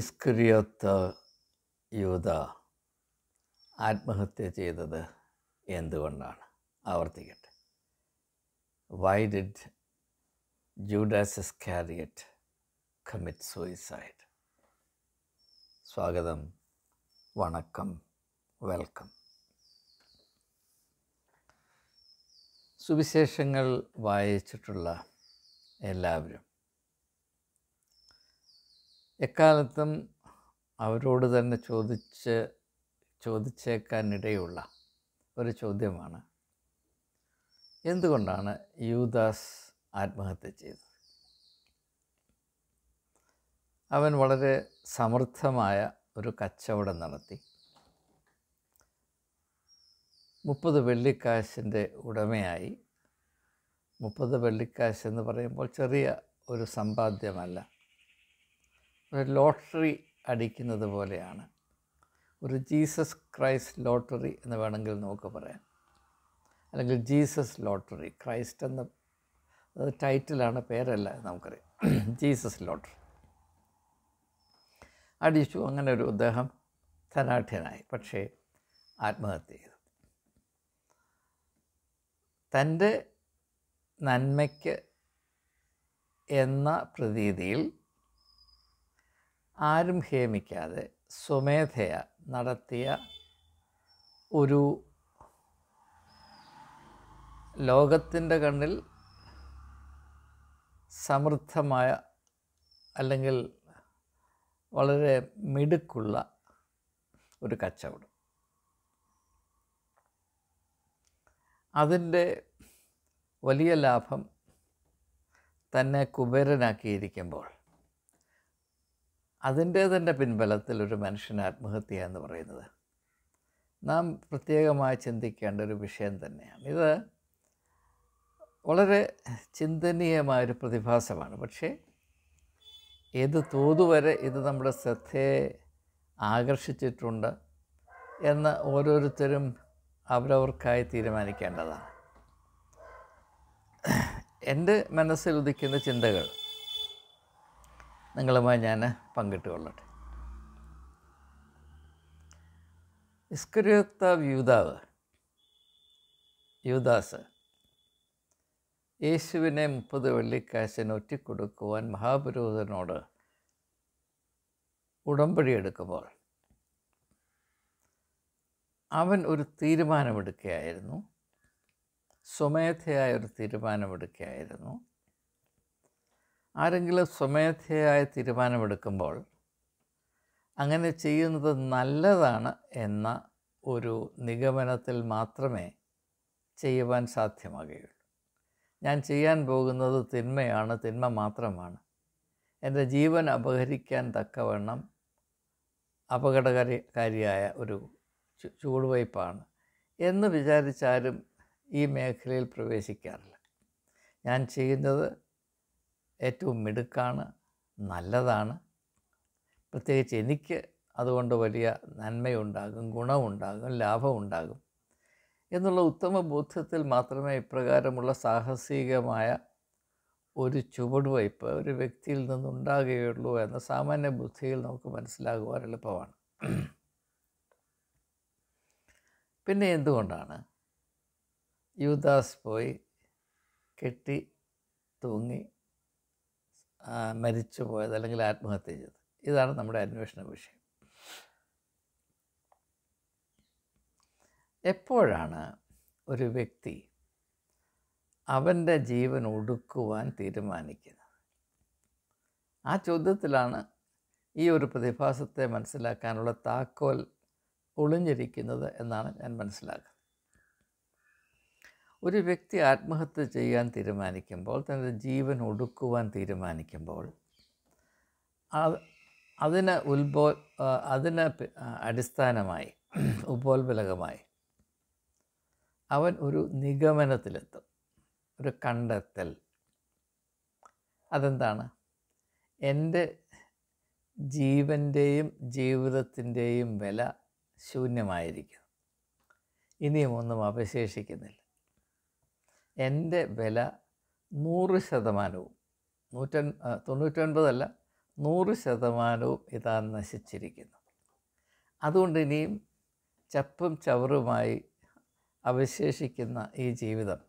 ഇസ്ക്രിയോത്ത് യൂത ആത്മഹത്യ ചെയ്തത് എന്തുകൊണ്ടാണ് ആവർത്തിക്കട്ടെ why did Judas Iscariot commit suicide സ്വാഗതം വണക്കം വെൽക്കം സുവിശേഷങ്ങൾ വായിച്ചിട്ടുള്ള എല്ലാവരും എക്കാലത്തും അവരോട് തന്നെ ചോദിച്ച് ചോദിച്ചേക്കാനിടയുള്ള ഒരു ചോദ്യമാണ് എന്തുകൊണ്ടാണ് യൂദാസ് ആത്മഹത്യ ചെയ്തത് അവൻ വളരെ സമൃദ്ധമായ ഒരു കച്ചവടം നടത്തി മുപ്പത് വെള്ളിക്കാശിൻ്റെ ഉടമയായി മുപ്പത് വെള്ളിക്കാശ് എന്ന് പറയുമ്പോൾ ചെറിയ ഒരു സമ്പാദ്യമല്ല ഒരു ലോട്ടറി അടിക്കുന്നത് പോലെയാണ് ഒരു ജീസസ് ക്രൈസ്റ്റ് ലോട്ടറി എന്ന് വേണമെങ്കിൽ നമുക്ക് പറയാം അല്ലെങ്കിൽ ജീസസ് ലോട്ടറി ക്രൈസ്റ്റ് എന്ന ടൈറ്റിലാണ് പേരല്ല നമുക്കറിയാം ജീസസ് ലോട്ടറി അടിച്ചു അങ്ങനെ ഒരു അദ്ദേഹം ധനാഠ്യനായി പക്ഷേ ആത്മഹത്യ ചെയ്തു തൻ്റെ നന്മയ്ക്ക് എന്ന പ്രതീതിയിൽ ആരും ഹേമിക്കാതെ സ്വമേധയ നടത്തിയ ഒരു ലോകത്തിൻ്റെ കണ്ണിൽ സമൃദ്ധമായ അല്ലെങ്കിൽ വളരെ മിടുക്കുള്ള ഒരു കച്ചവടം അതിൻ്റെ വലിയ ലാഭം തന്നെ കുബേരനാക്കിയിരിക്കുമ്പോൾ അതിൻ്റെ തന്നെ പിൻബലത്തിൽ ഒരു മനുഷ്യൻ ആത്മഹത്യ എന്ന് പറയുന്നത് നാം പ്രത്യേകമായി ചിന്തിക്കേണ്ട ഒരു വിഷയം തന്നെയാണ് ഇത് വളരെ ചിന്തനീയമായൊരു പ്രതിഭാസമാണ് പക്ഷേ ഏത് തോതുവരെ ഇത് നമ്മുടെ ശ്രദ്ധയെ ആകർഷിച്ചിട്ടുണ്ട് എന്ന് ഓരോരുത്തരും അവരവർക്കായി തീരുമാനിക്കേണ്ടതാണ് എൻ്റെ മനസ്സിൽ ഉദിക്കുന്ന ചിന്തകൾ നിങ്ങളുമായി ഞാൻ പങ്കിട്ടുകൊള്ളട്ടെ ഇസ്കരിയോക്താവ് യൂതാവ് യൂദാസ് യേശുവിനെ മുപ്പത് വെള്ളിക്കാശിന് ഒറ്റിക്കൊടുക്കുവാൻ മഹാപുരോഹിതനോട് ഉടമ്പടി എടുക്കുമ്പോൾ അവൻ ഒരു തീരുമാനമെടുക്കുകയായിരുന്നു സ്വമേധയായ ഒരു തീരുമാനമെടുക്കുകയായിരുന്നു ആരെങ്കിലും സ്വമേധയായ തീരുമാനമെടുക്കുമ്പോൾ അങ്ങനെ ചെയ്യുന്നത് നല്ലതാണ് എന്ന ഒരു നിഗമനത്തിൽ മാത്രമേ ചെയ്യുവാൻ സാധ്യമാകുകയുള്ളൂ ഞാൻ ചെയ്യാൻ പോകുന്നത് തിന്മയാണ് തിന്മ മാത്രമാണ് എൻ്റെ ജീവൻ അപഹരിക്കാൻ തക്കവണ്ണം അപകടകാരി കാരിയായ ഒരു ചുവടുവയ്പ്പാണ് എന്ന് വിചാരിച്ചാലും ഈ മേഖലയിൽ പ്രവേശിക്കാറില്ല ഞാൻ ചെയ്യുന്നത് ഏറ്റവും മിടുക്കാണ് നല്ലതാണ് പ്രത്യേകിച്ച് എനിക്ക് അതുകൊണ്ട് വലിയ നന്മയുണ്ടാകും ഗുണമുണ്ടാകും ലാഭമുണ്ടാകും എന്നുള്ള ഉത്തമ ബോധ്യത്തിൽ മാത്രമേ ഇപ്രകാരമുള്ള സാഹസികമായ ഒരു ചുവടുവയ്പ് ഒരു വ്യക്തിയിൽ നിന്നുണ്ടാകുകയുള്ളൂ എന്ന സാമാന്യ ബുദ്ധിയിൽ നമുക്ക് മനസ്സിലാകുവാൻ എളുപ്പമാണ് പിന്നെ എന്തുകൊണ്ടാണ് യുദാസ് പോയി കെട്ടി തൂങ്ങി മരിച്ചു പോയത് അല്ലെങ്കിൽ ആത്മഹത്യ ചെയ്തത് ഇതാണ് നമ്മുടെ അന്വേഷണ വിഷയം എപ്പോഴാണ് ഒരു വ്യക്തി അവൻ്റെ ജീവൻ ഒടുക്കുവാൻ തീരുമാനിക്കുന്നത് ആ ചോദ്യത്തിലാണ് ഈ ഒരു പ്രതിഭാസത്തെ മനസ്സിലാക്കാനുള്ള താക്കോൽ ഒളിഞ്ഞിരിക്കുന്നത് എന്നാണ് ഞാൻ മനസ്സിലാക്കുന്നത് ഒരു വ്യക്തി ആത്മഹത്യ ചെയ്യാൻ തീരുമാനിക്കുമ്പോൾ തൻ്റെ ജീവൻ ഒടുക്കുവാൻ തീരുമാനിക്കുമ്പോൾ അതിന് ഉത്ബോ അതിന് അടിസ്ഥാനമായി ഉപോത്ബലകമായി അവൻ ഒരു നിഗമനത്തിലെത്തും ഒരു കണ്ടെത്തൽ അതെന്താണ് എൻ്റെ ജീവൻ്റെയും ജീവിതത്തിൻ്റെയും വില ശൂന്യമായിരിക്കും ഇനിയും ഒന്നും അവശേഷിക്കുന്നില്ല എൻ്റെ വില നൂറ് ശതമാനവും നൂറ്റൻ തൊണ്ണൂറ്റൊൻപതല്ല നൂറ് ശതമാനവും ഇതാ നശിച്ചിരിക്കുന്നു അതുകൊണ്ട് ഇനിയും ചപ്പും ചവറുമായി അവശേഷിക്കുന്ന ഈ ജീവിതം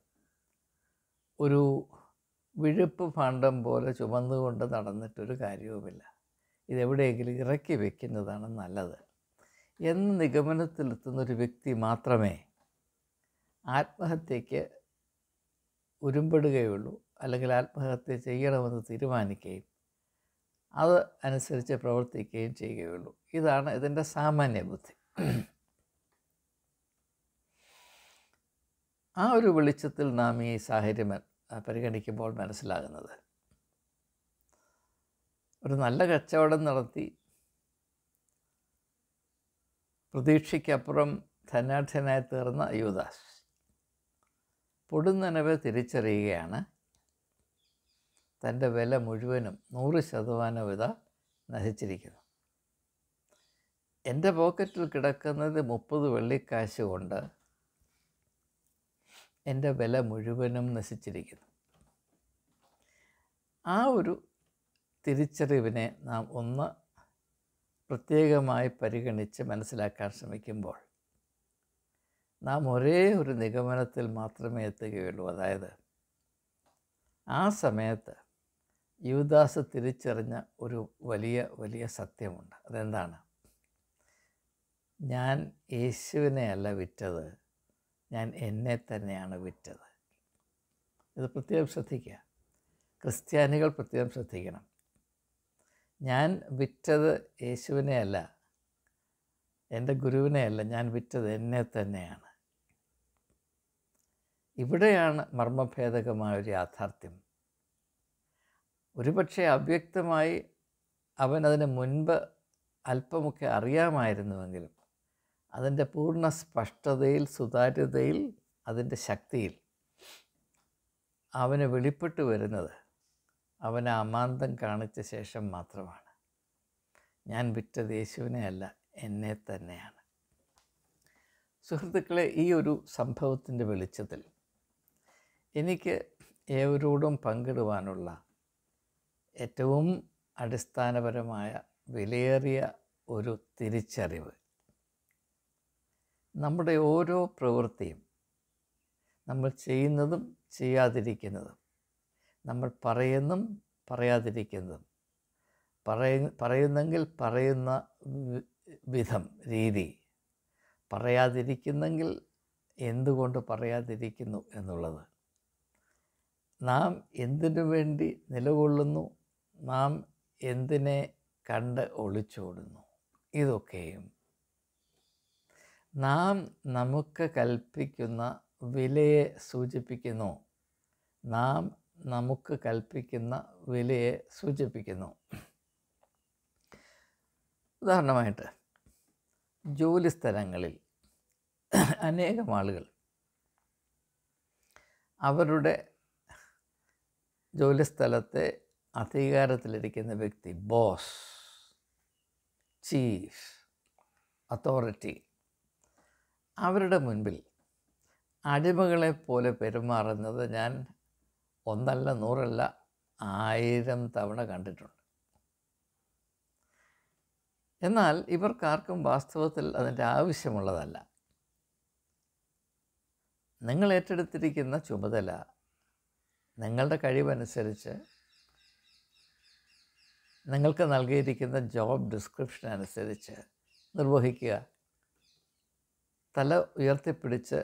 ഒരു വിഴുപ്പ് ഭാണ്ഡം പോലെ ചുമന്നുകൊണ്ട് നടന്നിട്ടൊരു കാര്യവുമില്ല ഇതെവിടെയെങ്കിലും ഇറക്കി വയ്ക്കുന്നതാണ് നല്ലത് എന്ന നിഗമനത്തിലെത്തുന്നൊരു ഒരു വ്യക്തി മാത്രമേ ആത്മഹത്യയ്ക്ക് ഉരുമ്പെടുകയുള്ളൂ അല്ലെങ്കിൽ ആത്മഹത്യ ചെയ്യണമെന്ന് തീരുമാനിക്കുകയും അത് അനുസരിച്ച് പ്രവർത്തിക്കുകയും ചെയ്യുകയുള്ളൂ ഇതാണ് ഇതിൻ്റെ സാമാന്യ ബുദ്ധി ആ ഒരു വെളിച്ചത്തിൽ നാം ഈ സാഹചര്യം പരിഗണിക്കുമ്പോൾ മനസ്സിലാകുന്നത് ഒരു നല്ല കച്ചവടം നടത്തി പ്രതീക്ഷയ്ക്കപ്പുറം ധനാഠ്യനായി തീർന്ന യുവദാസ് പൊടുന്നനവ് തിരിച്ചറിയുകയാണ് തൻ്റെ വില മുഴുവനും നൂറ് ശതമാനം ഇത നശിച്ചിരിക്കുന്നു എൻ്റെ പോക്കറ്റിൽ കിടക്കുന്നത് മുപ്പത് വെള്ളിക്കാശ് കൊണ്ട് എൻ്റെ വില മുഴുവനും നശിച്ചിരിക്കുന്നു ആ ഒരു തിരിച്ചറിവിനെ നാം ഒന്ന് പ്രത്യേകമായി പരിഗണിച്ച് മനസ്സിലാക്കാൻ ശ്രമിക്കുമ്പോൾ നാം ഒരേ ഒരു നിഗമനത്തിൽ മാത്രമേ എത്തുകയുള്ളൂ അതായത് ആ സമയത്ത് യുവദാസ് തിരിച്ചറിഞ്ഞ ഒരു വലിയ വലിയ സത്യമുണ്ട് അതെന്താണ് ഞാൻ യേശുവിനെ അല്ല വിറ്റത് ഞാൻ എന്നെ തന്നെയാണ് വിറ്റത് ഇത് പ്രത്യേകം ശ്രദ്ധിക്കുക ക്രിസ്ത്യാനികൾ പ്രത്യേകം ശ്രദ്ധിക്കണം ഞാൻ വിറ്റത് യേശുവിനെ അല്ല എൻ്റെ അല്ല ഞാൻ വിറ്റത് എന്നെ തന്നെയാണ് ഇവിടെയാണ് മർമ്മഭേദകമായ ഒരു യാഥാർത്ഥ്യം ഒരുപക്ഷെ അവ്യക്തമായി അവനതിന് മുൻപ് അല്പമൊക്കെ അറിയാമായിരുന്നുവെങ്കിലും അതിൻ്റെ പൂർണ്ണ സ്പഷ്ടതയിൽ സുതാര്യതയിൽ അതിൻ്റെ ശക്തിയിൽ അവന് വെളിപ്പെട്ടു വരുന്നത് അവനെ അമാന്തം കാണിച്ച ശേഷം മാത്രമാണ് ഞാൻ വിറ്റത് യേശുവിനെ അല്ല എന്നെ തന്നെയാണ് സുഹൃത്തുക്കളെ ഈ ഒരു സംഭവത്തിൻ്റെ വെളിച്ചത്തിൽ എനിക്ക് ഏവരോടും പങ്കിടുവാനുള്ള ഏറ്റവും അടിസ്ഥാനപരമായ വിലയേറിയ ഒരു തിരിച്ചറിവ് നമ്മുടെ ഓരോ പ്രവൃത്തിയും നമ്മൾ ചെയ്യുന്നതും ചെയ്യാതിരിക്കുന്നതും നമ്മൾ പറയുന്നും പറയാതിരിക്കുന്നതും പറയ പറയുന്നെങ്കിൽ പറയുന്ന വിധം രീതി പറയാതിരിക്കുന്നെങ്കിൽ എന്തുകൊണ്ട് പറയാതിരിക്കുന്നു എന്നുള്ളത് നാം എന്തിനു വേണ്ടി നിലകൊള്ളുന്നു നാം എന്തിനെ കണ്ട് ഒളിച്ചോടുന്നു ഇതൊക്കെയും നാം നമുക്ക് കൽപ്പിക്കുന്ന വിലയെ സൂചിപ്പിക്കുന്നു നാം നമുക്ക് കൽപ്പിക്കുന്ന വിലയെ സൂചിപ്പിക്കുന്നു ഉദാഹരണമായിട്ട് ജോലിസ്ഥലങ്ങളിൽ അനേകം ആളുകൾ അവരുടെ ജോലിസ്ഥലത്തെ അധികാരത്തിലിരിക്കുന്ന വ്യക്തി ബോസ് ചീഫ് അതോറിറ്റി അവരുടെ മുൻപിൽ അടിമകളെ പോലെ പെരുമാറുന്നത് ഞാൻ ഒന്നല്ല നൂറല്ല ആയിരം തവണ കണ്ടിട്ടുണ്ട് എന്നാൽ ഇവർക്കാർക്കും വാസ്തവത്തിൽ അതിൻ്റെ ആവശ്യമുള്ളതല്ല നിങ്ങൾ ഏറ്റെടുത്തിരിക്കുന്ന ചുമതല നിങ്ങളുടെ കഴിവനുസരിച്ച് നിങ്ങൾക്ക് നൽകിയിരിക്കുന്ന ജോബ് ഡിസ്ക്രിപ്ഷൻ അനുസരിച്ച് നിർവഹിക്കുക തല ഉയർത്തിപ്പിടിച്ച്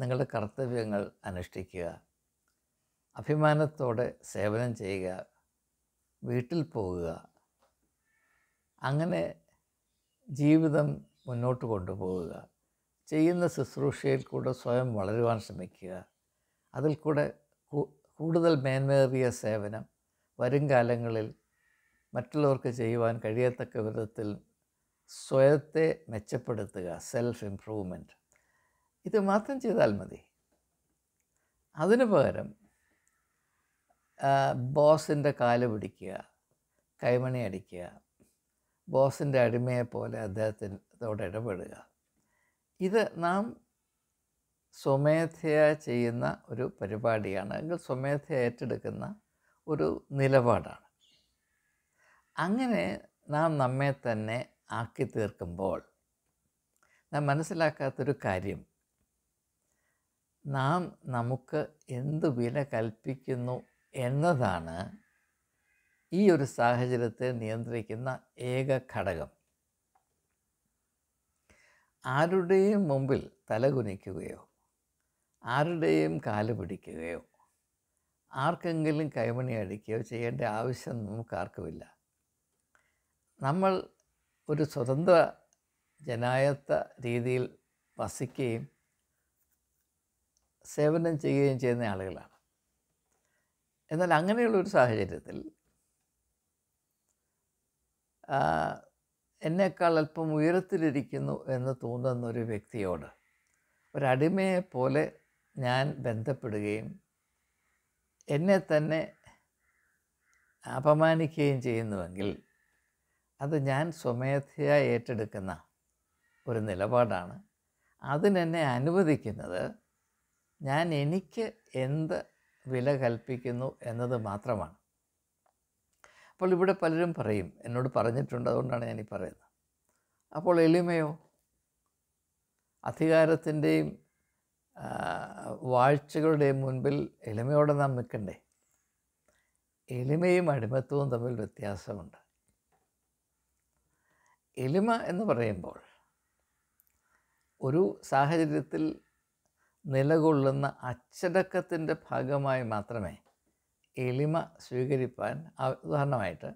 നിങ്ങളുടെ കർത്തവ്യങ്ങൾ അനുഷ്ഠിക്കുക അഭിമാനത്തോടെ സേവനം ചെയ്യുക വീട്ടിൽ പോവുക അങ്ങനെ ജീവിതം മുന്നോട്ട് കൊണ്ടുപോവുക ചെയ്യുന്ന ശുശ്രൂഷയിൽ കൂടെ സ്വയം വളരുവാൻ ശ്രമിക്കുക അതിൽ കൂടെ കൂടുതൽ മേന്മേറിയ സേവനം വരും കാലങ്ങളിൽ മറ്റുള്ളവർക്ക് ചെയ്യുവാൻ കഴിയത്തക്ക വിധത്തിൽ സ്വയത്തെ മെച്ചപ്പെടുത്തുക സെൽഫ് ഇംപ്രൂവ്മെൻറ്റ് ഇത് മാത്രം ചെയ്താൽ മതി അതിനു പകരം ബോസിൻ്റെ കാല് പിടിക്കുക കൈമണി അടിക്കുക ബോസിൻ്റെ അടിമയെപ്പോലെ അദ്ദേഹത്തിനോട് ഇടപെടുക ഇത് നാം സ്വമേധയാ ചെയ്യുന്ന ഒരു പരിപാടിയാണ് അല്ലെങ്കിൽ സ്വമേധ ഏറ്റെടുക്കുന്ന ഒരു നിലപാടാണ് അങ്ങനെ നാം നമ്മെ തന്നെ ആക്കി തീർക്കുമ്പോൾ നാം മനസ്സിലാക്കാത്തൊരു കാര്യം നാം നമുക്ക് എന്ത് വില കൽപ്പിക്കുന്നു എന്നതാണ് ഈ ഒരു സാഹചര്യത്തെ നിയന്ത്രിക്കുന്ന ഏക ഘടകം ആരുടെയും മുമ്പിൽ തലകുനിക്കുകയോ ആരുടെയും കാല് പിടിക്കുകയോ ആർക്കെങ്കിലും കൈമണി അടിക്കുകയോ ചെയ്യേണ്ട ആവശ്യം നമുക്ക് ആർക്കുമില്ല നമ്മൾ ഒരു സ്വതന്ത്ര ജനായത്ത രീതിയിൽ വസിക്കുകയും സേവനം ചെയ്യുകയും ചെയ്യുന്ന ആളുകളാണ് എന്നാൽ അങ്ങനെയുള്ള ഒരു സാഹചര്യത്തിൽ എന്നേക്കാൾ അല്പം ഉയരത്തിലിരിക്കുന്നു എന്ന് തോന്നുന്ന ഒരു വ്യക്തിയോട് ഒരടിമയെ പോലെ ഞാൻ ബന്ധപ്പെടുകയും എന്നെ തന്നെ അപമാനിക്കുകയും ചെയ്യുന്നുവെങ്കിൽ അത് ഞാൻ സ്വമേധയാ ഏറ്റെടുക്കുന്ന ഒരു നിലപാടാണ് അതിനെന്നെ അനുവദിക്കുന്നത് ഞാൻ എനിക്ക് എന്ത് വില കൽപ്പിക്കുന്നു എന്നത് മാത്രമാണ് അപ്പോൾ ഇവിടെ പലരും പറയും എന്നോട് പറഞ്ഞിട്ടുണ്ട് അതുകൊണ്ടാണ് ഞാനീ പറയുന്നത് അപ്പോൾ എളിമയോ അധികാരത്തിൻ്റെയും വാഴ്ചകളുടെ മുൻപിൽ എളിമയോടെ നാം നിൽക്കണ്ടേ എളിമയും അടിമത്വവും തമ്മിൽ വ്യത്യാസമുണ്ട് എളിമ എന്ന് പറയുമ്പോൾ ഒരു സാഹചര്യത്തിൽ നിലകൊള്ളുന്ന അച്ചടക്കത്തിൻ്റെ ഭാഗമായി മാത്രമേ എളിമ സ്വീകരിപ്പാൻ ഉദാഹരണമായിട്ട്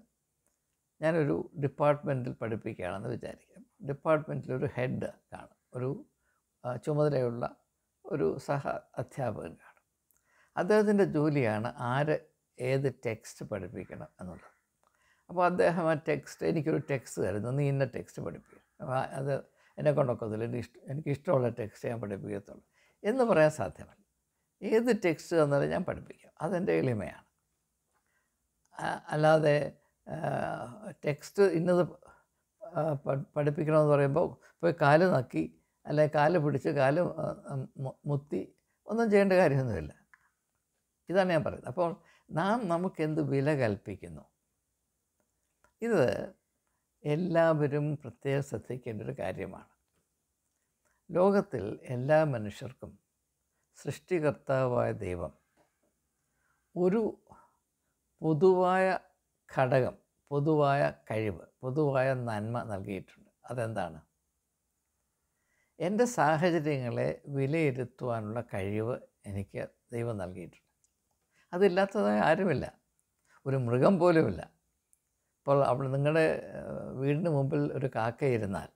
ഞാനൊരു ഡിപ്പാർട്ട്മെൻറ്റിൽ പഠിപ്പിക്കുകയാണെന്ന് വിചാരിക്കാം ഡിപ്പാർട്ട്മെൻറ്റിലൊരു ഹെഡ് കാണും ഒരു ചുമതലയുള്ള ഒരു സഹ അധ്യാപകനാണ് അദ്ദേഹത്തിൻ്റെ ജോലിയാണ് ആര് ഏത് ടെക്സ്റ്റ് പഠിപ്പിക്കണം എന്നുള്ളത് അപ്പോൾ അദ്ദേഹം ആ ടെക്സ്റ്റ് എനിക്കൊരു ടെക്സ്റ്റ് തരുന്നു നീ ഇന്ന ടെക്സ്റ്റ് പഠിപ്പിക്കും അത് എന്നെ കൊണ്ടൊക്കത്തില്ല എനിക്ക് ഇഷ്ടം എനിക്ക് ഇഷ്ടമുള്ള ടെക്സ്റ്റ് ഞാൻ പഠിപ്പിക്കത്തുള്ളൂ എന്ന് പറയാൻ സാധ്യമല്ല ഏത് ടെക്സ്റ്റ് തന്നാലും ഞാൻ പഠിപ്പിക്കാം അതെൻ്റെ എളിമയാണ് അല്ലാതെ ടെക്സ്റ്റ് ഇന്നത് പഠിപ്പിക്കണമെന്ന് പറയുമ്പോൾ പോയി കാല് നക്കി അല്ലെ കാല് പിടിച്ച് കാല് മുത്തി ഒന്നും ചെയ്യേണ്ട കാര്യമൊന്നുമില്ല ഇതാണ് ഞാൻ പറയുന്നത് അപ്പോൾ നാം നമുക്കെന്ത് വില കൽപ്പിക്കുന്നു ഇത് എല്ലാവരും പ്രത്യേകം ശ്രദ്ധിക്കേണ്ട ഒരു കാര്യമാണ് ലോകത്തിൽ എല്ലാ മനുഷ്യർക്കും സൃഷ്ടികർത്താവായ ദൈവം ഒരു പൊതുവായ ഘടകം പൊതുവായ കഴിവ് പൊതുവായ നന്മ നൽകിയിട്ടുണ്ട് അതെന്താണ് എൻ്റെ സാഹചര്യങ്ങളെ വിലയിരുത്തുവാനുള്ള കഴിവ് എനിക്ക് ദൈവം നൽകിയിട്ടുണ്ട് അതില്ലാത്തത് ആരുമില്ല ഒരു മൃഗം പോലുമില്ല ഇപ്പോൾ അവിടെ നിങ്ങളുടെ വീടിന് മുമ്പിൽ ഒരു കാക്ക ഇരുന്നാൽ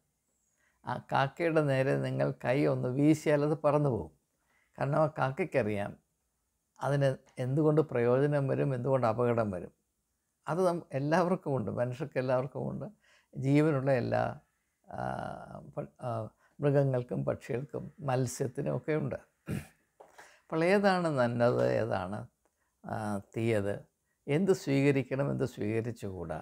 ആ കാക്കയുടെ നേരെ നിങ്ങൾ കൈ ഒന്ന് വീശിയാൽ അത് പറന്നു പോകും കാരണം ആ കാക്കയ്ക്കറിയാം അതിന് എന്തുകൊണ്ട് പ്രയോജനം വരും എന്തുകൊണ്ട് അപകടം വരും അത് നം എല്ലാവർക്കുമുണ്ട് മനുഷ്യർക്ക് എല്ലാവർക്കുമുണ്ട് ജീവനുള്ള എല്ലാ മൃഗങ്ങൾക്കും പക്ഷികൾക്കും ഒക്കെ ഉണ്ട് അപ്പോൾ ഏതാണ് നല്ലത് ഏതാണ് തീയത് എന്ത് സ്വീകരിക്കണം എന്ത് സ്വീകരിച്ചുകൂടാ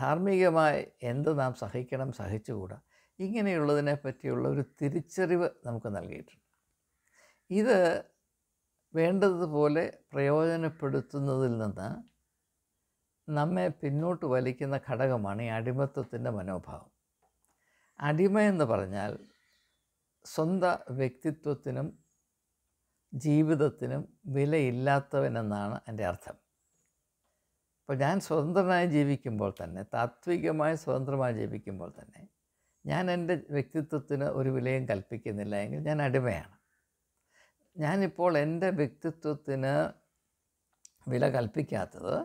ധാർമ്മികമായി എന്ത് നാം സഹിക്കണം സഹിച്ചുകൂടാ ഇങ്ങനെയുള്ളതിനെ പറ്റിയുള്ള ഒരു തിരിച്ചറിവ് നമുക്ക് നൽകിയിട്ടുണ്ട് ഇത് വേണ്ടതുപോലെ പ്രയോജനപ്പെടുത്തുന്നതിൽ നിന്ന് നമ്മെ പിന്നോട്ട് വലിക്കുന്ന ഘടകമാണ് ഈ അടിമത്വത്തിൻ്റെ മനോഭാവം അടിമ എന്ന് പറഞ്ഞാൽ സ്വന്തം വ്യക്തിത്വത്തിനും ജീവിതത്തിനും വിലയില്ലാത്തവനെന്നാണ് എൻ്റെ അർത്ഥം അപ്പോൾ ഞാൻ സ്വതന്ത്രനായി ജീവിക്കുമ്പോൾ തന്നെ താത്വികമായി സ്വതന്ത്രമായി ജീവിക്കുമ്പോൾ തന്നെ ഞാൻ എൻ്റെ വ്യക്തിത്വത്തിന് ഒരു വിലയും കൽപ്പിക്കുന്നില്ല എങ്കിൽ ഞാൻ അടിമയാണ് ഞാനിപ്പോൾ എൻ്റെ വ്യക്തിത്വത്തിന് വില കൽപ്പിക്കാത്തത്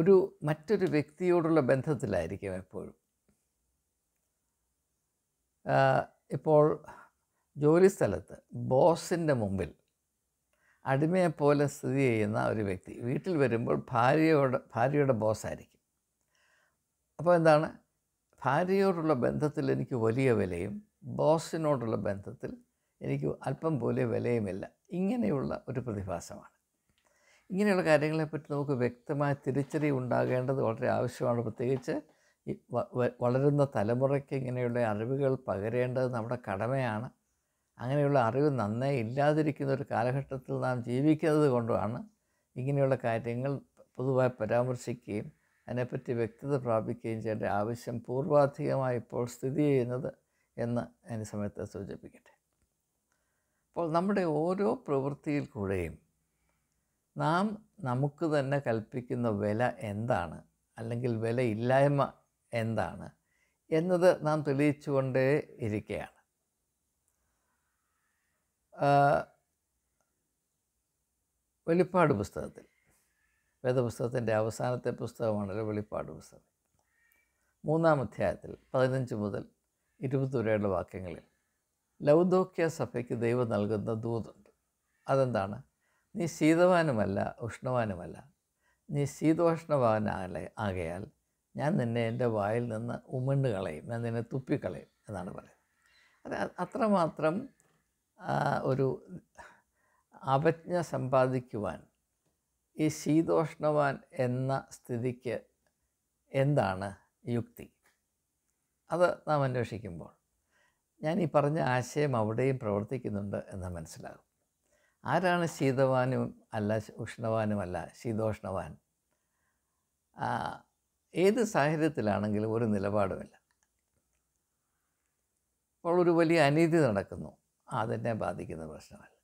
ഒരു മറ്റൊരു വ്യക്തിയോടുള്ള ബന്ധത്തിലായിരിക്കും എപ്പോഴും ഇപ്പോൾ ജോലിസ്ഥലത്ത് ബോസിൻ്റെ മുമ്പിൽ അടിമയെപ്പോലെ സ്ഥിതി ചെയ്യുന്ന ഒരു വ്യക്തി വീട്ടിൽ വരുമ്പോൾ ഭാര്യയോട് ഭാര്യയുടെ ബോസായിരിക്കും അപ്പോൾ എന്താണ് ഭാര്യയോടുള്ള ബന്ധത്തിൽ എനിക്ക് വലിയ വിലയും ബോസിനോടുള്ള ബന്ധത്തിൽ എനിക്ക് അല്പം പോലെ വിലയുമില്ല ഇങ്ങനെയുള്ള ഒരു പ്രതിഭാസമാണ് ഇങ്ങനെയുള്ള കാര്യങ്ങളെപ്പറ്റി നമുക്ക് വ്യക്തമായ തിരിച്ചറിവ് ഉണ്ടാകേണ്ടത് വളരെ ആവശ്യമാണ് പ്രത്യേകിച്ച് വളരുന്ന തലമുറയ്ക്ക് ഇങ്ങനെയുള്ള അറിവുകൾ പകരേണ്ടത് നമ്മുടെ കടമയാണ് അങ്ങനെയുള്ള അറിവ് നന്നേ ഇല്ലാതിരിക്കുന്ന ഒരു കാലഘട്ടത്തിൽ നാം ജീവിക്കുന്നത് കൊണ്ടുമാണ് ഇങ്ങനെയുള്ള കാര്യങ്ങൾ പൊതുവായി പരാമർശിക്കുകയും അതിനെപ്പറ്റി വ്യക്തത പ്രാപിക്കുകയും ചെയ്യേണ്ട ആവശ്യം പൂർവാധികമായി ഇപ്പോൾ സ്ഥിതി ചെയ്യുന്നത് എന്ന് അതിന് സമയത്ത് സൂചിപ്പിക്കട്ടെ അപ്പോൾ നമ്മുടെ ഓരോ പ്രവൃത്തിയിൽ കൂടെയും നാം നമുക്ക് തന്നെ കൽപ്പിക്കുന്ന വില എന്താണ് അല്ലെങ്കിൽ വിലയില്ലായ്മ എന്താണ് എന്നത് നാം തെളിയിച്ചുകൊണ്ടേ ഇരിക്കുകയാണ് വെളിപ്പാട് പുസ്തകത്തിൽ വേദപുസ്തകത്തിൻ്റെ അവസാനത്തെ പുസ്തകമാണല്ലോ വെളിപ്പാട് പുസ്തകം മൂന്നാം അധ്യായത്തിൽ പതിനഞ്ച് മുതൽ ഇരുപത് വരെയുള്ള വാക്യങ്ങളിൽ ലൗദോക്യ സഭയ്ക്ക് ദൈവം നൽകുന്ന ദൂതുണ്ട് അതെന്താണ് നീ ശീതവാനുമല്ല ഉഷ്ണവാനുമല്ല നീ ആകയാൽ ഞാൻ നിന്നെ എൻ്റെ വായിൽ നിന്ന് ഉമണ്ട് കളയും ഞാൻ നിന്നെ തുപ്പിക്കളയും എന്നാണ് പറയുന്നത് അത് അത്രമാത്രം ഒരു അവജ്ഞ സമ്പാദിക്കുവാൻ ഈ ശീതോഷ്ണവാൻ എന്ന സ്ഥിതിക്ക് എന്താണ് യുക്തി അത് നാം അന്വേഷിക്കുമ്പോൾ ഞാൻ ഈ പറഞ്ഞ ആശയം അവിടെയും പ്രവർത്തിക്കുന്നുണ്ട് എന്ന് മനസ്സിലാകും ആരാണ് ശീതവാനും അല്ല ഉഷ്ണവാനുമല്ല ശീതോഷ്ണവാൻ ഏത് സാഹചര്യത്തിലാണെങ്കിലും ഒരു നിലപാടുമില്ല അപ്പോൾ ഒരു വലിയ അനീതി നടക്കുന്നു അതെന്നെ ബാധിക്കുന്ന പ്രശ്നമല്ല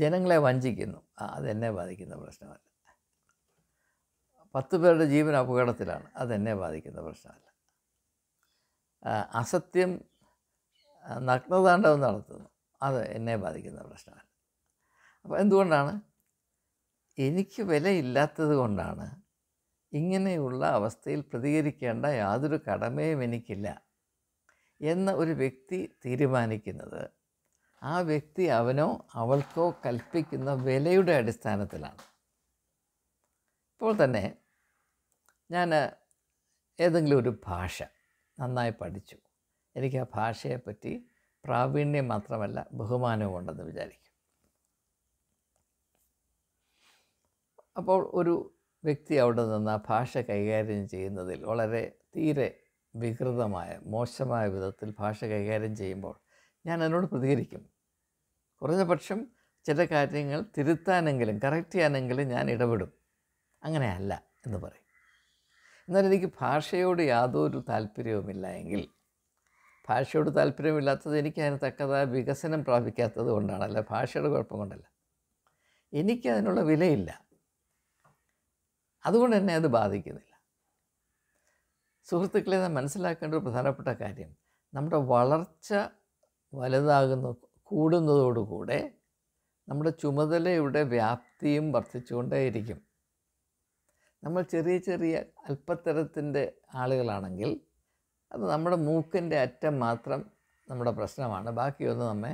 ജനങ്ങളെ വഞ്ചിക്കുന്നു അതെന്നെ ബാധിക്കുന്ന പ്രശ്നമല്ല പത്ത് പേരുടെ ജീവൻ അപകടത്തിലാണ് അതെന്നെ ബാധിക്കുന്ന പ്രശ്നമല്ല അസത്യം നഗ്നതാണ്ടവം നടത്തുന്നു അത് എന്നെ ബാധിക്കുന്ന പ്രശ്നമല്ല അപ്പോൾ എന്തുകൊണ്ടാണ് എനിക്ക് വിലയില്ലാത്തത് കൊണ്ടാണ് ഇങ്ങനെയുള്ള അവസ്ഥയിൽ പ്രതികരിക്കേണ്ട യാതൊരു കടമയും എനിക്കില്ല എന്ന ഒരു വ്യക്തി തീരുമാനിക്കുന്നത് ആ വ്യക്തി അവനോ അവൾക്കോ കൽപ്പിക്കുന്ന വിലയുടെ അടിസ്ഥാനത്തിലാണ് ഇപ്പോൾ തന്നെ ഞാൻ ഏതെങ്കിലും ഒരു ഭാഷ നന്നായി പഠിച്ചു എനിക്ക് ആ ഭാഷയെപ്പറ്റി പ്രാവീണ്യം മാത്രമല്ല ബഹുമാനവും ഉണ്ടെന്ന് വിചാരിക്കും അപ്പോൾ ഒരു വ്യക്തി അവിടെ നിന്ന് ആ ഭാഷ കൈകാര്യം ചെയ്യുന്നതിൽ വളരെ തീരെ വികൃതമായ മോശമായ വിധത്തിൽ ഭാഷ കൈകാര്യം ചെയ്യുമ്പോൾ ഞാൻ അതിനോട് പ്രതികരിക്കും കുറഞ്ഞ പക്ഷം ചില കാര്യങ്ങൾ തിരുത്താനെങ്കിലും കറക്റ്റ് ചെയ്യാനെങ്കിലും ഞാൻ ഇടപെടും അങ്ങനെയല്ല എന്ന് പറയും എന്നാൽ എനിക്ക് ഭാഷയോട് യാതൊരു താല്പര്യവുമില്ല എങ്കിൽ ഭാഷയോട് താല്പര്യമില്ലാത്തത് എനിക്ക് അതിന് തക്കതായ വികസനം പ്രാപിക്കാത്തത് കൊണ്ടാണ് അല്ല ഭാഷയുടെ കുഴപ്പം കൊണ്ടല്ല എനിക്കതിനുള്ള വിലയില്ല അതുകൊണ്ട് തന്നെ അത് ബാധിക്കുന്നില്ല സുഹൃത്തുക്കളെ നാം മനസ്സിലാക്കേണ്ട ഒരു പ്രധാനപ്പെട്ട കാര്യം നമ്മുടെ വളർച്ച വലുതാകുന്ന കൂടുന്നതോടുകൂടെ നമ്മുടെ ചുമതലയുടെ വ്യാപ്തിയും വർദ്ധിച്ചുകൊണ്ടേയിരിക്കും നമ്മൾ ചെറിയ ചെറിയ അല്പത്തരത്തിൻ്റെ ആളുകളാണെങ്കിൽ അത് നമ്മുടെ മൂക്കിൻ്റെ അറ്റം മാത്രം നമ്മുടെ പ്രശ്നമാണ് ബാക്കിയൊന്നും നമ്മെ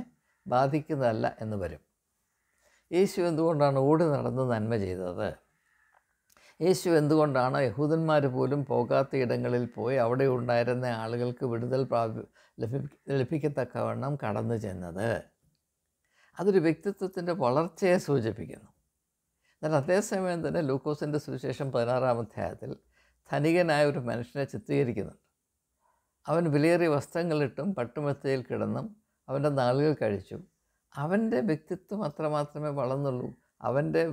ബാധിക്കുന്നതല്ല എന്ന് വരും യേശു എന്തുകൊണ്ടാണ് ഓടി നടന്ന് നന്മ ചെയ്തത് യേശു എന്തുകൊണ്ടാണ് യഹൂദന്മാർ പോലും പോകാത്ത ഇടങ്ങളിൽ പോയി അവിടെ ഉണ്ടായിരുന്ന ആളുകൾക്ക് വിടുതൽ പ്രാപി ലഭിക്കത്തക്കവണ്ണം കടന്നു ചെന്നത് അതൊരു വ്യക്തിത്വത്തിൻ്റെ വളർച്ചയെ സൂചിപ്പിക്കുന്നു എന്നാൽ അതേസമയം തന്നെ ലൂക്കോസിൻ്റെ സുവിശേഷം പതിനാറാം അധ്യായത്തിൽ ധനികനായ ഒരു മനുഷ്യനെ ചിത്രീകരിക്കുന്നുണ്ട് അവൻ വിലയേറിയ വസ്ത്രങ്ങളിട്ടും പട്ടുമെത്തയിൽ കിടന്നും അവൻ്റെ നാളുകൾ കഴിച്ചും അവൻ്റെ വ്യക്തിത്വം അത്രമാത്രമേ വളർന്നുള്ളൂ അവൻ്റെ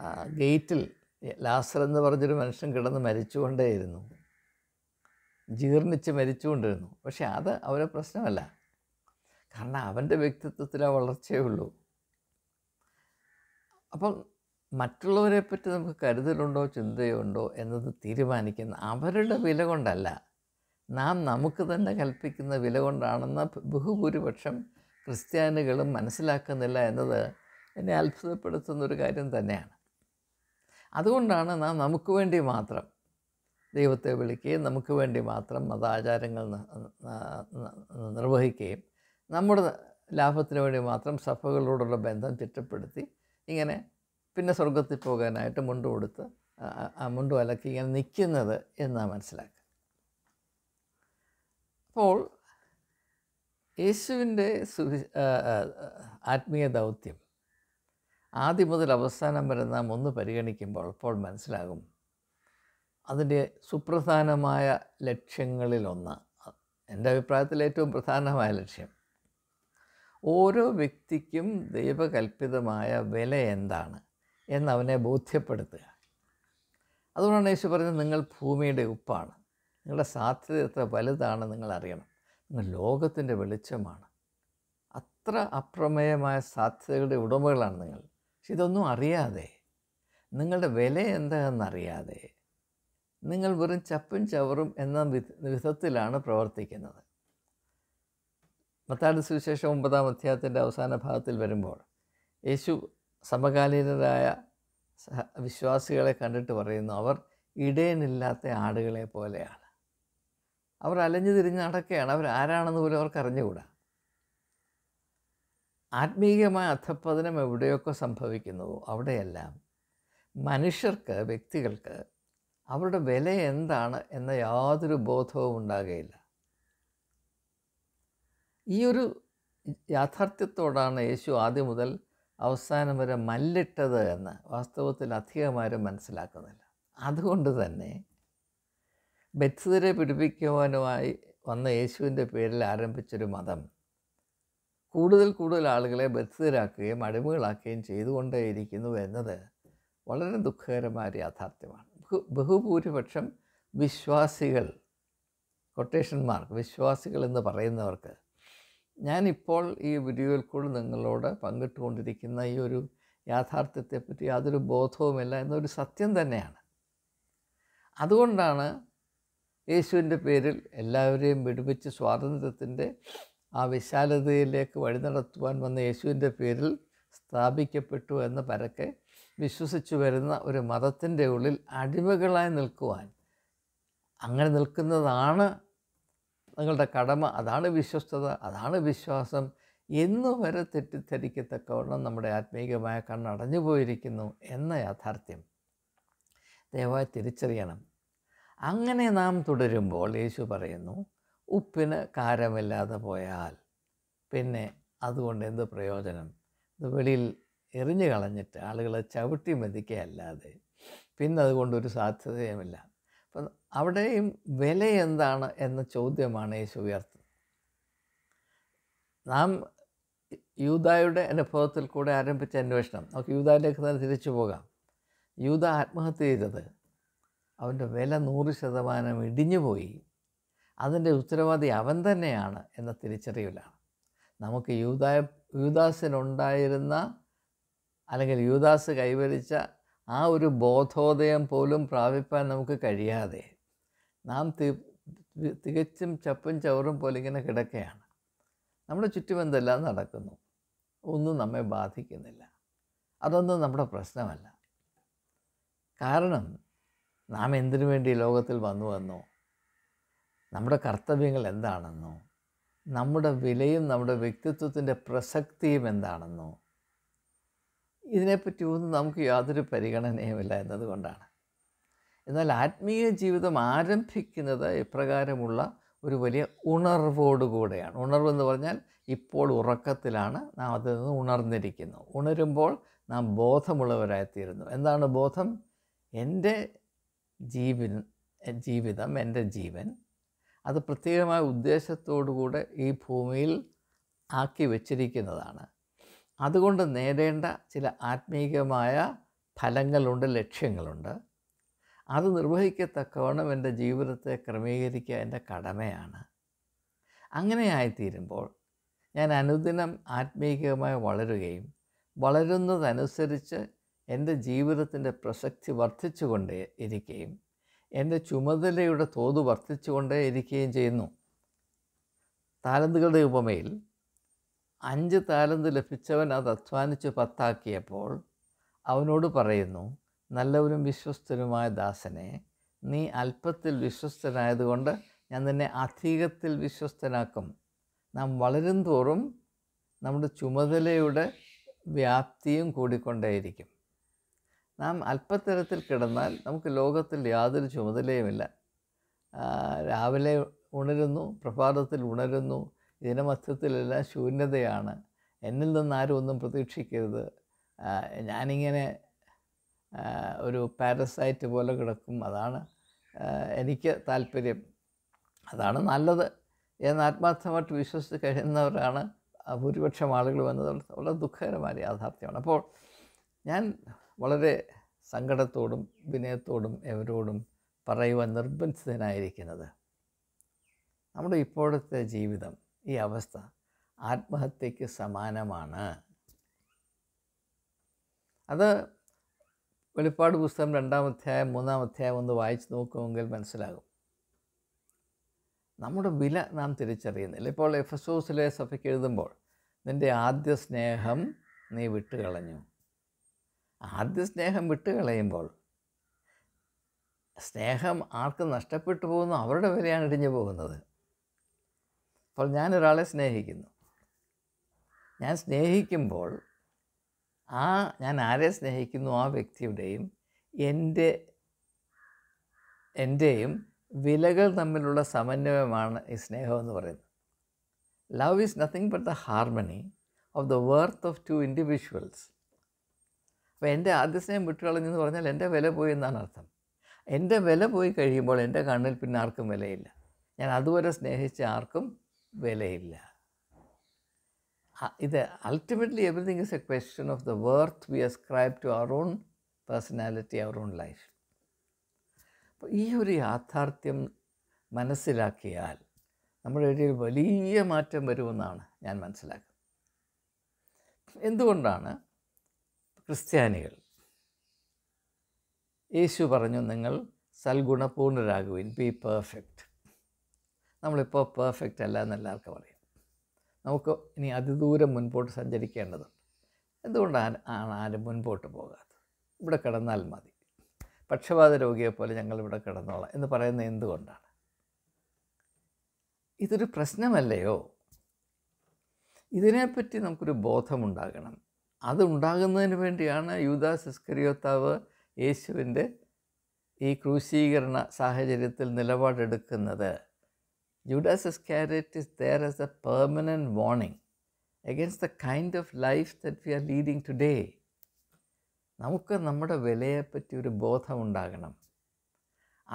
ആ ഗേറ്റിൽ ലാസർ എന്ന് പറഞ്ഞൊരു മനുഷ്യൻ കിടന്ന് മരിച്ചുകൊണ്ടേയിരുന്നു ജീർണിച്ച് മരിച്ചുകൊണ്ടിരുന്നു പക്ഷെ അത് അവരെ പ്രശ്നമല്ല കാരണം അവൻ്റെ വ്യക്തിത്വത്തിൽ ആ വളർച്ചയേ ഉള്ളൂ അപ്പം മറ്റുള്ളവരെ പറ്റി നമുക്ക് കരുതലുണ്ടോ ചിന്തയുണ്ടോ എന്നത് തീരുമാനിക്കുന്ന അവരുടെ വില കൊണ്ടല്ല നാം നമുക്ക് തന്നെ കൽപ്പിക്കുന്ന വില കൊണ്ടാണെന്ന് ബഹുഭൂരിപക്ഷം ക്രിസ്ത്യാനികളും മനസ്സിലാക്കുന്നില്ല എന്നത് എന്നെ അത്ഭുതപ്പെടുത്തുന്നൊരു കാര്യം തന്നെയാണ് അതുകൊണ്ടാണ് നാം നമുക്ക് വേണ്ടി മാത്രം ദൈവത്തെ വിളിക്കുകയും നമുക്ക് വേണ്ടി മാത്രം മതാചാരങ്ങൾ നിർവഹിക്കുകയും നമ്മുടെ ലാഭത്തിന് വേണ്ടി മാത്രം സഭകളോടുള്ള ബന്ധം ചിട്ടപ്പെടുത്തി ഇങ്ങനെ പിന്നെ സ്വർഗത്തിൽ പോകാനായിട്ട് മുണ്ടു കൊടുത്ത് മുണ്ടു അലക്കി ഇങ്ങനെ നിൽക്കുന്നത് എന്നാണ് മനസ്സിലാക്കുക അപ്പോൾ യേശുവിൻ്റെ സുവി ആത്മീയ ദൗത്യം ആദ്യം മുതൽ അവസാനം വരെ നാം ഒന്ന് പരിഗണിക്കുമ്പോൾ അപ്പോൾ മനസ്സിലാകും അതിൻ്റെ സുപ്രധാനമായ ലക്ഷ്യങ്ങളിലൊന്ന് എൻ്റെ അഭിപ്രായത്തിൽ ഏറ്റവും പ്രധാനമായ ലക്ഷ്യം ഓരോ വ്യക്തിക്കും ദൈവകൽപ്പിതമായ വില എന്താണ് എന്നവനെ ബോധ്യപ്പെടുത്തുക അതുകൊണ്ടാണ് യേശു പറഞ്ഞത് നിങ്ങൾ ഭൂമിയുടെ ഉപ്പാണ് നിങ്ങളുടെ സാധ്യത എത്ര വലുതാണ് നിങ്ങൾ അറിയണം നിങ്ങൾ ലോകത്തിൻ്റെ വെളിച്ചമാണ് അത്ര അപ്രമേയമായ സാധ്യതകളുടെ ഉടമകളാണ് നിങ്ങൾ പക്ഷെ ഇതൊന്നും അറിയാതെ നിങ്ങളുടെ വില എന്താണെന്നറിയാതെ നിങ്ങൾ വെറും ചപ്പും ചവറും എന്ന വിധത്തിലാണ് പ്രവർത്തിക്കുന്നത് മത്താട് സുവിശേഷം ഒമ്പതാം അധ്യായത്തിൻ്റെ അവസാന ഭാഗത്തിൽ വരുമ്പോൾ യേശു സമകാലീനരായ വിശ്വാസികളെ കണ്ടിട്ട് പറയുന്നു അവർ ഇടയനില്ലാത്ത ആടുകളെ പോലെയാണ് അവർ അലഞ്ഞു തിരിഞ്ഞ് നടക്കുകയാണ് അവർ ആരാണെന്ന് പോലും അവർക്ക് അറിഞ്ഞുകൂടാ ആത്മീയമായ അധപ്പതനം എവിടെയൊക്കെ സംഭവിക്കുന്നുവോ അവിടെയെല്ലാം മനുഷ്യർക്ക് വ്യക്തികൾക്ക് അവരുടെ വില എന്താണ് എന്ന യാതൊരു ബോധവും ഉണ്ടാകുകയില്ല ഈ ഒരു യാഥാർത്ഥ്യത്തോടാണ് യേശു ആദ്യം മുതൽ അവസാനം വരെ മല്ലിട്ടത് എന്ന് വാസ്തവത്തിൽ അധികമാരും മനസ്സിലാക്കുന്നില്ല അതുകൊണ്ട് തന്നെ ബത്സരെ പിടിപ്പിക്കുവാനുമായി വന്ന യേശുവിൻ്റെ പേരിൽ ആരംഭിച്ചൊരു മതം കൂടുതൽ കൂടുതൽ ആളുകളെ ബദ്ധിതരാക്കുകയും അടിമകളാക്കുകയും ചെയ്തുകൊണ്ടേയിരിക്കുന്നു എന്നത് വളരെ ദുഃഖകരമായ യാഥാർത്ഥ്യമാണ് ബഹുഭൂരിപക്ഷം വിശ്വാസികൾ കൊട്ടേഷൻ മാർക്ക് വിശ്വാസികൾ എന്ന് പറയുന്നവർക്ക് ഞാനിപ്പോൾ ഈ വീഡിയോയിൽ കൂടെ നിങ്ങളോട് പങ്കിട്ടുകൊണ്ടിരിക്കുന്ന ഈ ഒരു യാഥാർത്ഥ്യത്തെപ്പറ്റി യാതൊരു ബോധവുമില്ല എന്നൊരു സത്യം തന്നെയാണ് അതുകൊണ്ടാണ് യേശുവിൻ്റെ പേരിൽ എല്ലാവരെയും വിടുവിച്ച് സ്വാതന്ത്ര്യത്തിൻ്റെ ആ വിശാലതയിലേക്ക് വഴി നടത്തുവാൻ വന്ന യേശുവിൻ്റെ പേരിൽ സ്ഥാപിക്കപ്പെട്ടു എന്ന പരക്കെ വിശ്വസിച്ചു വരുന്ന ഒരു മതത്തിൻ്റെ ഉള്ളിൽ അടിമകളായി നിൽക്കുവാൻ അങ്ങനെ നിൽക്കുന്നതാണ് നിങ്ങളുടെ കടമ അതാണ് വിശ്വസ്തത അതാണ് വിശ്വാസം എന്നു വരെ തെറ്റിദ്ധരിക്കത്തക്കവണ്ണം നമ്മുടെ ആത്മീയമായ കണ്ണടഞ്ഞു പോയിരിക്കുന്നു എന്ന യാഥാർത്ഥ്യം ദയവായി തിരിച്ചറിയണം അങ്ങനെ നാം തുടരുമ്പോൾ യേശു പറയുന്നു ഉപ്പിന് കാരമില്ലാതെ പോയാൽ പിന്നെ അതുകൊണ്ട് എന്ത് പ്രയോജനം ഇത് വെളിയിൽ എറിഞ്ഞു കളഞ്ഞിട്ട് ആളുകളെ ചവിട്ടി മതിക്കുകയല്ലാതെ പിന്നെ അതുകൊണ്ടൊരു സാധ്യതയുമില്ല അപ്പം അവിടെയും വില എന്താണ് എന്ന ചോദ്യമാണ് യേശു ഉയർത്തുന്നത് നാം യൂതായുടെ അനുഭവത്തിൽ കൂടെ ആരംഭിച്ച അന്വേഷണം നമുക്ക് യൂതായിലേക്ക് തന്നെ തിരിച്ചു പോകാം യൂത ആത്മഹത്യ ചെയ്തത് അവൻ്റെ വില നൂറ് ശതമാനം ഇടിഞ്ഞു പോയി അതിൻ്റെ ഉത്തരവാദി അവൻ തന്നെയാണ് എന്ന തിരിച്ചറിവിലാണ് നമുക്ക് യൂതാ യൂദാസിനുണ്ടായിരുന്ന അല്ലെങ്കിൽ യൂദാസ് കൈവരിച്ച ആ ഒരു ബോധോദയം പോലും പ്രാപിപ്പാൻ നമുക്ക് കഴിയാതെ നാം തികച്ചും ചപ്പും ചവറും പോലെ ഇങ്ങനെ കിടക്കുകയാണ് നമ്മുടെ എന്തെല്ലാം നടക്കുന്നു ഒന്നും നമ്മെ ബാധിക്കുന്നില്ല അതൊന്നും നമ്മുടെ പ്രശ്നമല്ല കാരണം നാം എന്തിനു വേണ്ടി ലോകത്തിൽ വന്നു വന്നോ നമ്മുടെ കർത്തവ്യങ്ങൾ എന്താണെന്നോ നമ്മുടെ വിലയും നമ്മുടെ വ്യക്തിത്വത്തിൻ്റെ പ്രസക്തിയും എന്താണെന്നോ ഇതിനെപ്പറ്റി ഒന്നും നമുക്ക് യാതൊരു പരിഗണനയുമില്ല എന്നതുകൊണ്ടാണ് എന്നാൽ ആത്മീയ ജീവിതം ആരംഭിക്കുന്നത് ഇപ്രകാരമുള്ള ഒരു വലിയ ഉണർവോടുകൂടെയാണ് ഉണർവെന്ന് പറഞ്ഞാൽ ഇപ്പോൾ ഉറക്കത്തിലാണ് നാം അതിൽ നിന്ന് ഉണർന്നിരിക്കുന്നു ഉണരുമ്പോൾ നാം ബോധമുള്ളവരായിത്തീരുന്നു എന്താണ് ബോധം എൻ്റെ ജീവൻ ജീവിതം എൻ്റെ ജീവൻ അത് പ്രത്യേകമായ ഉദ്ദേശത്തോടുകൂടെ ഈ ഭൂമിയിൽ ആക്കി വച്ചിരിക്കുന്നതാണ് അതുകൊണ്ട് നേടേണ്ട ചില ആത്മീകമായ ഫലങ്ങളുണ്ട് ലക്ഷ്യങ്ങളുണ്ട് അത് നിർവഹിക്കത്തക്കവണ്ണം എൻ്റെ ജീവിതത്തെ ക്രമീകരിക്കുക എൻ്റെ കടമയാണ് അങ്ങനെയായിത്തീരുമ്പോൾ ഞാൻ അനുദിനം ആത്മീയമായി വളരുകയും വളരുന്നതനുസരിച്ച് എൻ്റെ ജീവിതത്തിൻ്റെ പ്രസക്തി വർദ്ധിച്ചുകൊണ്ടേ ഇരിക്കുകയും എൻ്റെ ചുമതലയുടെ തോത് വർദ്ധിച്ചുകൊണ്ടേ ഇരിക്കുകയും ചെയ്യുന്നു താലന്തുകളുടെ ഉപമയിൽ അഞ്ച് താലന്ത് ലഭിച്ചവൻ അത് അധ്വാനിച്ച് പത്താക്കിയപ്പോൾ അവനോട് പറയുന്നു നല്ലവനും വിശ്വസ്തനുമായ ദാസനെ നീ അല്പത്തിൽ വിശ്വസ്തനായതുകൊണ്ട് ഞാൻ നിന്നെ അധികത്തിൽ വിശ്വസ്തനാക്കും നാം വളരും തോറും നമ്മുടെ ചുമതലയുടെ വ്യാപ്തിയും കൂടിക്കൊണ്ടേയിരിക്കും നാം അല്പത്തരത്തിൽ കിടന്നാൽ നമുക്ക് ലോകത്തിൽ യാതൊരു ചുമതലയുമില്ല രാവിലെ ഉണരുന്നു പ്രഭാതത്തിൽ ഉണരുന്നു ദിനമധ്യത്തിലെല്ലാം ശൂന്യതയാണ് എന്നിൽ നിന്ന് ആരും ഒന്നും പ്രതീക്ഷിക്കരുത് ഞാനിങ്ങനെ ഒരു പാരസൈറ്റ് പോലെ കിടക്കും അതാണ് എനിക്ക് താല്പര്യം അതാണ് നല്ലത് എന്ന് ആത്മാർത്ഥമായിട്ട് വിശ്വസിച്ച് കഴിയുന്നവരാണ് ഭൂരിപക്ഷം ആളുകൾ വന്നത് വളരെ ദുഃഖകരമായ യാഥാർത്ഥ്യമാണ് അപ്പോൾ ഞാൻ വളരെ സങ്കടത്തോടും വിനയത്തോടും എവരോടും പറയുവാൻ നിർബന്ധിതനായിരിക്കുന്നത് നമ്മുടെ ഇപ്പോഴത്തെ ജീവിതം ഈ അവസ്ഥ ആത്മഹത്യയ്ക്ക് സമാനമാണ് അത് വെളിപ്പാട് പുസ്തകം രണ്ടാം അധ്യായം മൂന്നാം അധ്യായം ഒന്ന് വായിച്ച് നോക്കുമെങ്കിൽ മനസ്സിലാകും നമ്മുടെ വില നാം തിരിച്ചറിയുന്നില്ല ഇപ്പോൾ എഫ് എസ് സഭയ്ക്ക് എഴുതുമ്പോൾ നിൻ്റെ ആദ്യ സ്നേഹം നീ വിട്ടുകളഞ്ഞു ആദ്യ സ്നേഹം വിട്ട് കളയുമ്പോൾ സ്നേഹം ആർക്ക് നഷ്ടപ്പെട്ടു പോകുന്നു അവരുടെ വിലയാണ് ഇടിഞ്ഞു പോകുന്നത് അപ്പോൾ ഞാനൊരാളെ സ്നേഹിക്കുന്നു ഞാൻ സ്നേഹിക്കുമ്പോൾ ആ ഞാൻ ആരെ സ്നേഹിക്കുന്നു ആ വ്യക്തിയുടെയും എൻ്റെ എൻ്റെയും വിലകൾ തമ്മിലുള്ള സമന്വയമാണ് ഈ സ്നേഹമെന്ന് പറയുന്നത് love is nothing but the harmony of the worth of two individuals അപ്പോൾ എൻ്റെ ആദ്യ സ്നേഹം വിട്ടുകളഞ്ഞെന്ന് പറഞ്ഞാൽ എൻ്റെ വില പോയി എന്നാണ് അർത്ഥം എൻ്റെ വില പോയി കഴിയുമ്പോൾ എൻ്റെ കണ്ണിൽ പിന്നെ ആർക്കും വിലയില്ല ഞാൻ അതുവരെ സ്നേഹിച്ച ആർക്കും വിലയില്ല ഇത് ultimately everything is a question of the worth we ascribe to our own personality our own life അപ്പോൾ ഈ ഒരു യാഥാർത്ഥ്യം മനസ്സിലാക്കിയാൽ നമ്മുടെ ഇടയിൽ വലിയ മാറ്റം വരുമെന്നാണ് ഞാൻ മനസ്സിലാക്കുന്നത് എന്തുകൊണ്ടാണ് ക്രിസ്ത്യാനികൾ യേശു പറഞ്ഞു നിങ്ങൾ സൽഗുണപൂർണരാകുവിൻ ബി പെർഫെക്റ്റ് നമ്മളിപ്പോൾ പെർഫെക്റ്റ് അല്ല എന്ന് എല്ലാവർക്കും അറിയാം നമുക്ക് ഇനി അതിദൂരം മുൻപോട്ട് സഞ്ചരിക്കേണ്ടതുണ്ട് എന്തുകൊണ്ടാണ് ആണ് ആരും മുൻപോട്ട് പോകാത്തത് ഇവിടെ കിടന്നാൽ മതി പക്ഷപാത രോഗിയെ പോലെ ഞങ്ങൾ ഇവിടെ കിടന്നോളാം എന്ന് പറയുന്നത് എന്തുകൊണ്ടാണ് ഇതൊരു പ്രശ്നമല്ലയോ ഇതിനെപ്പറ്റി നമുക്കൊരു ബോധമുണ്ടാകണം അതുണ്ടാകുന്നതിന് വേണ്ടിയാണ് യൂദാസ് ഇസ്കരിയോത്താവ് യേശുവിൻ്റെ ഈ ക്രൂശീകരണ സാഹചര്യത്തിൽ നിലപാടെടുക്കുന്നത് എസ് Iscariot is there as a permanent warning against the kind of life that we are leading today നമുക്ക് നമ്മുടെ വിലയെപ്പറ്റി ഒരു ബോധമുണ്ടാകണം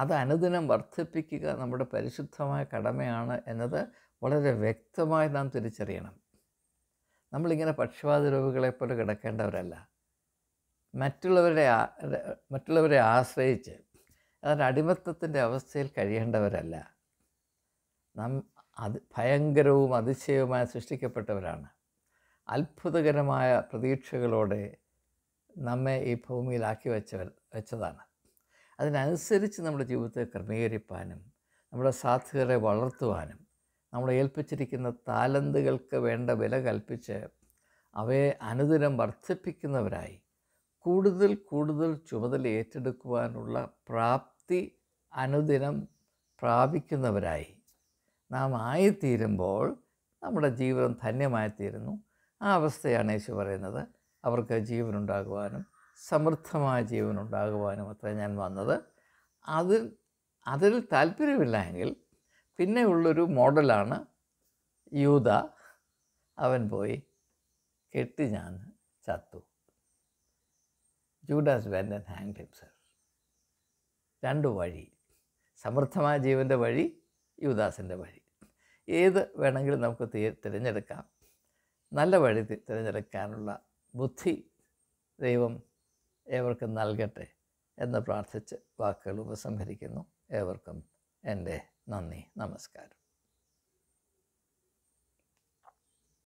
അത് അനുദിനം വർദ്ധിപ്പിക്കുക നമ്മുടെ പരിശുദ്ധമായ കടമയാണ് എന്നത് വളരെ വ്യക്തമായി നാം തിരിച്ചറിയണം നമ്മളിങ്ങനെ പക്ഷപാത രോഗികളെ പോലെ കിടക്കേണ്ടവരല്ല മറ്റുള്ളവരെ മറ്റുള്ളവരെ ആശ്രയിച്ച് അതിൻ്റെ അടിമത്തത്തിൻ്റെ അവസ്ഥയിൽ കഴിയേണ്ടവരല്ല നാം അത് ഭയങ്കരവും അതിശയവുമായി സൃഷ്ടിക്കപ്പെട്ടവരാണ് അത്ഭുതകരമായ പ്രതീക്ഷകളോടെ നമ്മെ ഈ ഭൂമിയിലാക്കി വെച്ചവർ വെച്ചതാണ് അതിനനുസരിച്ച് നമ്മുടെ ജീവിതത്തെ ക്രമീകരിപ്പാനും നമ്മുടെ സാധ്യതകളെ വളർത്തുവാനും നമ്മൾ ഏൽപ്പിച്ചിരിക്കുന്ന താലന്തുകൾക്ക് വേണ്ട വില കൽപ്പിച്ച് അവയെ അനുദിനം വർദ്ധിപ്പിക്കുന്നവരായി കൂടുതൽ കൂടുതൽ ചുമതല ഏറ്റെടുക്കുവാനുള്ള പ്രാപ്തി അനുദിനം പ്രാപിക്കുന്നവരായി നാം ആയിത്തീരുമ്പോൾ നമ്മുടെ ജീവിതം ധന്യമായിത്തീരുന്നു ആ അവസ്ഥയാണ് യേശു പറയുന്നത് അവർക്ക് ജീവനുണ്ടാകുവാനും സമൃദ്ധമായ ജീവനുണ്ടാകുവാനും അത്ര ഞാൻ വന്നത് അതിൽ അതിൽ താല്പര്യമില്ല എങ്കിൽ പിന്നെ ഉള്ളൊരു മോഡലാണ് യൂത അവൻ പോയി കെട്ടി ഞാൻ ചത്തു ജൂഡാസ് വെൻ്റ് ആൻഡ് ഹാങ് ടിംസർ രണ്ട് വഴി സമൃദ്ധമായ ജീവൻ്റെ വഴി യുവദാസിൻ്റെ വഴി ഏത് വേണമെങ്കിലും നമുക്ക് തിരഞ്ഞെടുക്കാം നല്ല വഴി തിരഞ്ഞെടുക്കാനുള്ള ബുദ്ധി ദൈവം ഏവർക്കും നൽകട്ടെ എന്ന് പ്രാർത്ഥിച്ച് വാക്കുകൾ ഉപസംഹരിക്കുന്നു ഏവർക്കും എൻ്റെ നന്ദി നമസ്കാരം